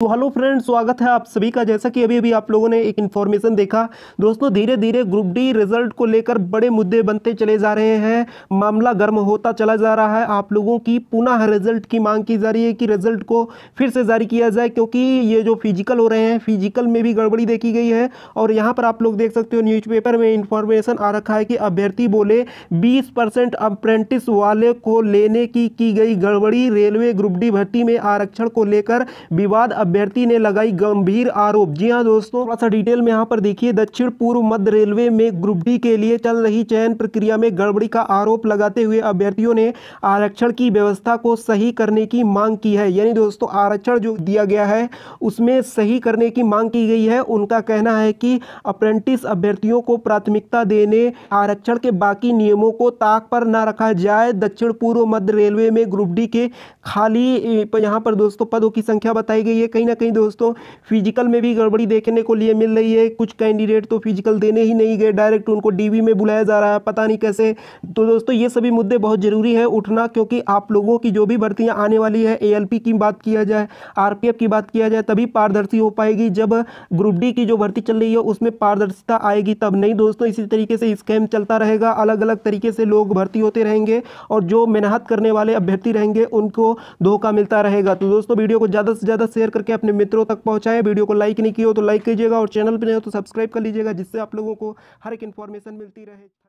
तो hello friends स्वागत है आप सभी का जैसा कि अभी अभी आप लोगों ने एक इन्फॉर्मेशन देखा दोस्तों धीरे धीरे ग्रुप डी रिजल्ट को लेकर बड़े मुद्दे बनते चले जा रहे हैं मामला गर्म होता चला जा रहा है आप लोगों की पुनः रिजल्ट की मांग की जा रही है कि रिजल्ट को फिर से जारी किया जाए क्योंकि ये जो फिजिकल हो रहे हैं फिजिकल में भी गड़बड़ी देखी गई है और यहाँ पर आप लोग देख सकते हो न्यूज़पेपर में इन्फॉर्मेशन आ रखा है कि अभ्यर्थी बोले बीस परसेंट अप्रेंटिस वाले को लेने की की गई गड़बड़ी रेलवे ग्रुप डी भर्ती में आरक्षण को लेकर विवाद अभ्यर्थी ने लगाई गंभीर आरोप जी हाँ दोस्तों थोड़ा सा डिटेल में यहाँ पर देखिए दक्षिण पूर्व मध्य रेलवे में ग्रुप डी के लिए चल रही चयन प्रक्रिया में गड़बड़ी का आरोप लगाते हुए अभ्यर्थियों ने आरक्षण की व्यवस्था को सही करने की मांग की है यानी दोस्तों आरक्षण जो दिया गया है उसमें सही करने की मांग की गई है उनका कहना है कि अप्रेंटिस अभ्यर्थियों को प्राथमिकता देने आरक्षण के बाकी नियमों को ताक पर न रखा जाए दक्षिण पूर्व मध्य रेलवे में ग्रुप डी के खाली यहाँ पर दोस्तों पदों की संख्या बताई गई है कहीं ना कहीं दोस्तों फिजिकल में भी गड़बड़ी देखने को लिए मिल रही है कुछ कैंडिडेट तो फिजिकल देने ही नहीं गए डायरेक्ट उनको डीवी में बुलाया जा रहा है पता नहीं कैसे तो दोस्तों ये सभी मुद्दे बहुत ज़रूरी है उठना क्योंकि आप लोगों की जो भी भर्तियाँ आने वाली है ए की बात किया जाए आर की बात किया जाए तभी पारदर्शी हो पाएगी जब ग्रुप डी की जो भर्ती चल रही है उसमें पारदर्शिता आएगी तब नहीं दोस्तों इसी तरीके से स्कैम चलता रहेगा अलग अलग तरीके से लोग भर्ती होते रहेंगे और जो मेहनत करने वाले अभ्यर्थी रहेंगे उनको धोखा मिलता रहेगा तो दोस्तों वीडियो को ज़्यादा से ज़्यादा शेयर करके करके अपने मित्रों तक पहुँचाएं वीडियो को लाइक नहीं किया हो तो लाइक कीजिएगा और चैनल पर नहीं हो तो सब्सक्राइब कर लीजिएगा जिससे आप लोगों को हर एक इन्फॉर्मेशन मिलती रहे